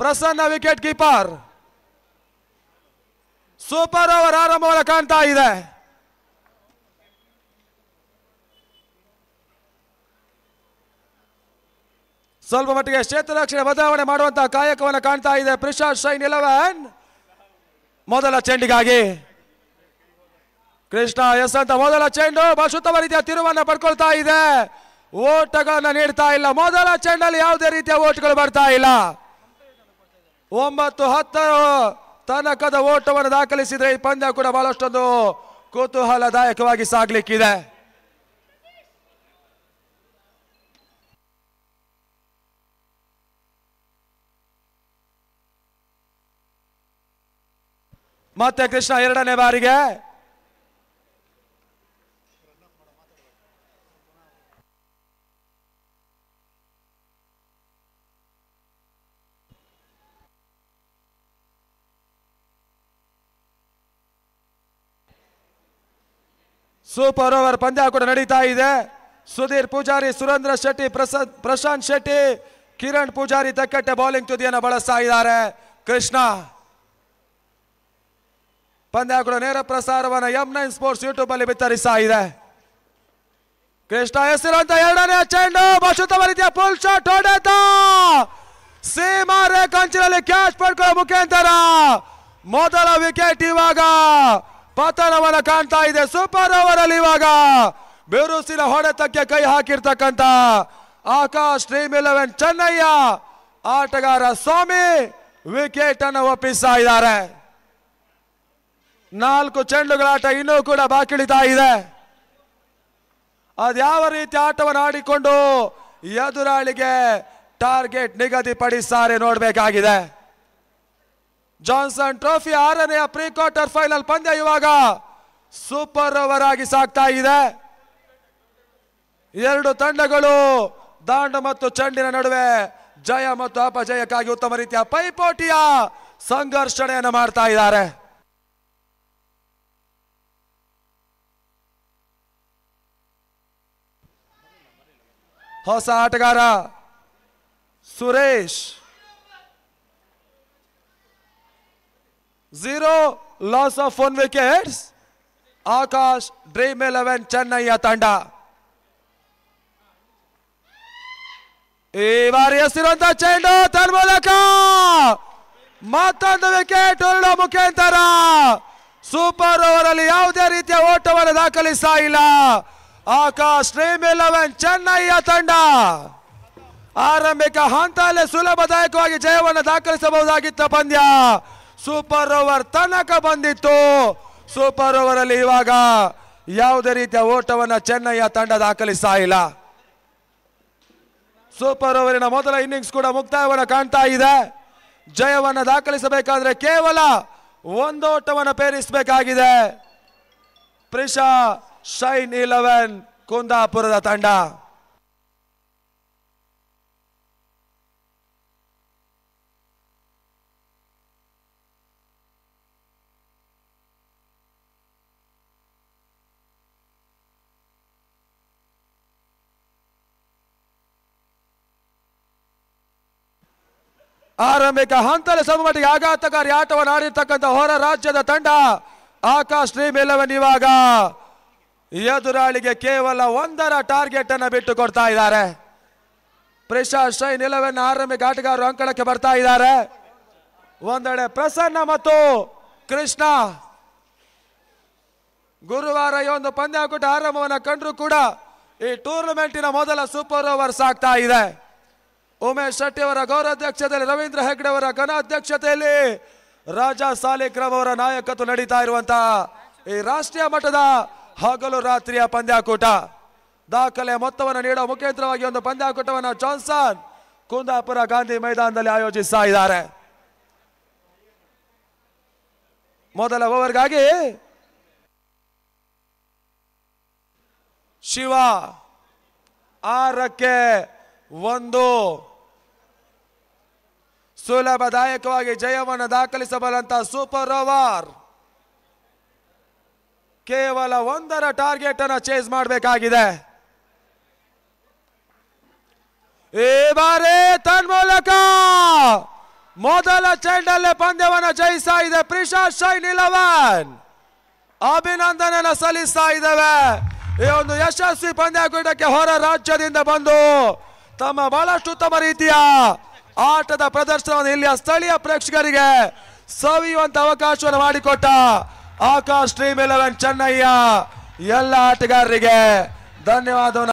Prasanna wicket keeper super over ಆರಂಭವನ್ನು ಕಾಣ್ತಾ ಇದೆ ಸ್ವಲ್ಪ ಮಟ್ಟಿಗೆ ಕ್ಷೇತ್ರ ರಕ್ಷಣೆ ಬದಲಾವಣೆ ಮಾಡುವಂತಹ ಕಾಯಕವನ್ನು ಕಾಣ್ತಾ ಇದೆ ಪ್ರಶಾಂತ್ ಶೈನ್ ಇಲೆವೆನ್ ಮೊದಲ ಚೆಂಡಿಗಾಗಿ ಕೃಷ್ಣ ಎಸ್ ಅಂತ ಮೊದಲ ಚೆಂಡು ಬಹಳ ರೀತಿಯ ತಿರುವನ್ನು ಪಡ್ಕೊಳ್ತಾ ಇದೆ ಓಟಗಳನ್ನು ನೀಡ್ತಾ ಇಲ್ಲ ಮೊದಲ ಚೆಂಡಲ್ಲಿ ಯಾವುದೇ ರೀತಿಯ ಓಟ್ಗಳು ಬರ್ತಾ ಇಲ್ಲ ಒಂಬತ್ತು ಹತ್ತು ತನಕದ ಓಟವನ್ನು ದಾಖಲಿಸಿದ್ರೆ ಈ ಪಂದ್ಯ ಕೂಡ ಬಹಳಷ್ಟೊಂದು ಕುತೂಹಲದಾಯಕವಾಗಿ ಸಾಗ್ಲಿಕ್ಕಿದೆ ಮತ್ತೆ ಕೃಷ್ಣ ಎರಡನೇ ಬಾರಿಗೆ ಸೂಪರ್ ಓವರ್ ಪಂದ್ಯ ಕೂಡ ನಡೀತಾ ಇದೆ ಸುಧೀರ್ ಪೂಜಾರಿ ಸುರೇಂದ್ರ ಶೆಟ್ಟಿ ಪ್ರಶಾಂತ್ ಶೆಟ್ಟಿ ಕಿರಣ್ ಪೂಜಾರಿ ತಕ್ಕಟ್ಟೆ ಬೌಲಿಂಗ್ ತುದಿಯನ್ನು ಬಳಸ್ತಾ ಇದ್ದಾರೆ ಕೃಷ್ಣ ಪಂದ್ಯ ಕೂಡ ನೇರ ಪ್ರಸಾರವನ್ನು ಎಂ ನೈನ್ ಸ್ಪೋರ್ಟ್ಸ್ ಯೂಟ್ಯೂಬ್ ಅಲ್ಲಿ ಬಿತ್ತರಿಸ್ತಾ ಇದೆ ಕೃಷ್ಣ ಹೆಸರಂತ ಎರಡನೇ ಚೆಂಡು ಅತ್ಯುತ್ತಮ ಫುಲ್ ಶಾಟ್ ಹೊಡೆತ ಸೀಮಾ ರೇಖಾಂಚಿನಲ್ಲಿ ಕ್ಯಾಚ್ ಪಡ್ಕೊಳ್ಳೋ ಮುಖಾಂತರ ಮೊದಲ ವಿಕೆಟ್ ಇವಾಗ ಪತನವನ್ನು ಕಾಣ್ತಾ ಇದೆ ಸೂಪರ್ ಓವರ್ ಅಲ್ಲಿ ಇವಾಗ ಬೆರುಸಿನ ಹೊಡೆತಕ್ಕೆ ಕೈ ಹಾಕಿರ್ತಕ್ಕಂತ ಆಕಾಶ್ ಡ್ರೀಮ್ ಇಲೆವೆನ್ ಚೆನ್ನಯ್ಯ ಆಟಗಾರ ಸ್ವಾಮಿ ವಿಕೆಟ್ ಅನ್ನು ಒಪ್ಪಿಸ್ತಾ ಇದ್ದಾರೆ ನಾಲ್ಕು ಚೆಂಡುಗಳಾಟ ಇನ್ನೂ ಕೂಡ ಬಾಕಿಳಿತಾ ಇದೆ ಅದ್ಯಾವ ರೀತಿ ಆಟವನ್ನು ಆಡಿಕೊಂಡು ಎದುರಾಳಿಗೆ ಟಾರ್ಗೆಟ್ ನಿಗದಿಪಡಿಸ್ತಾರೆ ನೋಡಬೇಕಾಗಿದೆ ಜಾನ್ಸನ್ ಟ್ರೋಫಿ ಆರನೆಯ ಪ್ರೀ ಕ್ವಾರ್ಟರ್ ಫೈನಲ್ ಪಂದ್ಯ ಇವಾಗ ಸೂಪರ್ ಓವರ್ ಆಗಿ ಸಾಕ್ತಾ ಇದೆ ಎರಡು ತಂಡಗಳು ದಾಂಡ ಮತ್ತು ಚಂಡಿನ ನಡುವೆ ಜಯ ಮತ್ತು ಅಪಜಯಕ್ಕಾಗಿ ಉತ್ತಮ ರೀತಿಯ ಪೈಪೋಟಿಯ ಸಂಘರ್ಷಣೆಯನ್ನು ಮಾಡ್ತಾ ಇದ್ದಾರೆ ಹೊಸ ಆಟಗಾರ Suresh zero loss of one wickets Akash dream 11 ಚೆನ್ನೈಯ ತಂಡ ಈ ಬಾರಿ ಎಸಿರುವಂತ ಚೆಂಡು ತನ್ನ ಮೂಲಕ ಮತ್ತೊಂದು ವಿಕೆಟ್ ಹೊರಡೋ ಮುಖಾಂತರ ಸೂಪರ್ ಓವರ್ ಅಲ್ಲಿ ಯಾವುದೇ ರೀತಿಯ ಓಟವನ್ನು ದಾಖಲಿಸ್ತಾ ಇಲ್ಲ ಆಕಾಶ್ ಡ್ರೀಮ್ ಇಲೆವೆನ್ ಚೆನ್ನೈಯ ತಂಡ ಆರಂಭಿಕ ಹಂತಲ್ಲೇ ಸುಲಭದಾಯಕವಾಗಿ ಜಯವನ್ನು ದಾಖಲಿಸಬಹುದಾಗಿತ್ತ ಪಂದ್ಯ ಸೂಪರ್ ಓವರ್ ತನಕ ಬಂದಿತ್ತು ಸೂಪರ್ ಓವರ್ ಅಲ್ಲಿ ಇವಾಗ ಯಾವುದೇ ರೀತಿಯ ಓಟವನ್ನು ಚೆನ್ನೈಯ ತಂಡ ದಾಖಲಿಸ್ತಾ ಇಲ್ಲ ಸೂಪರ್ ಓವರಿನ ಮೊದಲ ಇನ್ನಿಂಗ್ಸ್ ಕೂಡ ಮುಕ್ತಾಯವನ್ನು ಕಾಣ್ತಾ ಇದೆ ಜಯವನ್ನು ದಾಖಲಿಸಬೇಕಾದ್ರೆ ಕೇವಲ ಒಂದೋಟವನ್ನು ಪೇರಿಸಬೇಕಾಗಿದೆ ಪ್ರಿಷಾ ಶೈನ್ ಇಲೆವೆನ್ ಕುಂದಾಪುರದ ತಂಡ ಆರಂಭಿಕ ಹಂತದ ಸಮಗಟ್ಟಿಗೆ ಆಘಾತಕಾರಿ ಆಟವನ್ನು ಆಡಿರ್ತಕ್ಕಂಥ ಹೊರ ರಾಜ್ಯದ ತಂಡ ಆಕಾಶ್ ಡ್ರೀಮ್ ಇಲೆವೆನ್ ಇವಾಗ ಎದುರಾಳಿಗೆ ಕೇವಲ ಒಂದರ ಟಾರ್ಗೆಟ್ ಅನ್ನು ಬಿಟ್ಟು ಕೊಡ್ತಾ ಇದ್ದಾರೆ ಪ್ರಿಶಾ ಶೈನ್ ಇಲೆವೆನ್ ಆರಂಭಿಕ ಆಟಗಾರರು ಅಂಕಣಕ್ಕೆ ಬರ್ತಾ ಇದ್ದಾರೆ ಒಂದೆಡೆ ಪ್ರಸನ್ನ ಮತ್ತು ಕೃಷ್ಣ ಗುರುವಾರ ಈ ಒಂದು ಪಂದ್ಯಾಕೂಟ ಆರಂಭವನ್ನು ಕಂಡರೂ ಕೂಡ ಈ ಟೂರ್ನಮೆಂಟಿನ ಮೊದಲ ಸೂಪರ್ ಓವರ್ಸ್ ಆಗ್ತಾ ಇದೆ ಉಮೇಶ್ ಶೆಟ್ಟಿಯವರ ಗೌರವಾಧ್ಯಕ್ಷತೆಯಲ್ಲಿ ರವೀಂದ್ರ ಹೆಗ್ಡೆ ಅವರ ಘನಾಧ್ಯಕ್ಷತೆಯಲ್ಲಿ ರಾಜಾ ಸಾಲಿಕ್ರಮ್ ಅವರ ನಾಯಕತ್ವ ನಡೀತಾ ಇರುವಂತಹ ಈ ರಾಷ್ಟ್ರೀಯ ಮಟ್ಟದ ಹಗಲು ರಾತ್ರಿಯ ಪಂದ್ಯಾಕೂಟ ದಾಖಲೆ ಮೊತ್ತವನ್ನು ನೀಡುವ ಮುಖೇಂದ್ರವಾಗಿ ಒಂದು ಪಂದ್ಯಾಕೂಟವನ್ನು ಜಾನ್ಸನ್ ಕುಂದಾಪುರ ಗಾಂಧಿ ಮೈದಾನದಲ್ಲಿ ಆಯೋಜಿಸ್ತಾ ಇದ್ದಾರೆ ಮೊದಲ ಓವರ್ಗಾಗಿ ಶಿವ ಆರಕ್ಕೆ ಒಂದು ಸುಲಭದಾಯಕವಾಗಿ ಜಯವನ್ನು ದಾಖಲಿಸಬಲ್ಲಂತಹ ಸೂಪರ್ ಓವರ್ ಕೇವಲ ಒಂದರ ಟಾರ್ಗೆಟ್ ಅನ್ನು ಚೇಸ್ ಮಾಡಬೇಕಾಗಿದೆ ಈ ಬಾರಿ ತನ್ಮೂಲಕ ಮೊದಲ ಚೆಂಡಲ್ಲೇ ಪಂದ್ಯವನ್ನು ಜಯಿಸ್ತಾ ಇದೆ ಪ್ರಿಶಾ ಶೈನ್ ಇಲೆವೆನ್ ಅಭಿನಂದನೆಯನ್ನು ಸಲ್ಲಿಸ್ತಾ ಇದ್ದೇವೆ ಈ ಒಂದು ಯಶಸ್ವಿ ಪಂದ್ಯ ಪಂದ್ಯಾಕೂಟಕ್ಕೆ ಹೊರ ರಾಜ್ಯದಿಂದ ಬಂದು ತಮ್ಮ ಬಹಳಷ್ಟು ಉತ್ತಮ ರೀತಿಯ ಆಟದ ಪ್ರದರ್ಶನವನ್ನು ಇಲ್ಲಿಯ ಸ್ಥಳೀಯ ಪ್ರೇಕ್ಷಕರಿಗೆ ಸವಿಯುವಂತ ಅವಕಾಶವನ್ನು ಮಾಡಿಕೊಟ್ಟ ಆಕಾಶ್ ಡ್ರೀಮ್ ಇಲೆವೆನ್ ಚೆನ್ನಯ್ಯ ಎಲ್ಲ ಆಟಗಾರರಿಗೆ ಧನ್ಯವಾದವನ್ನು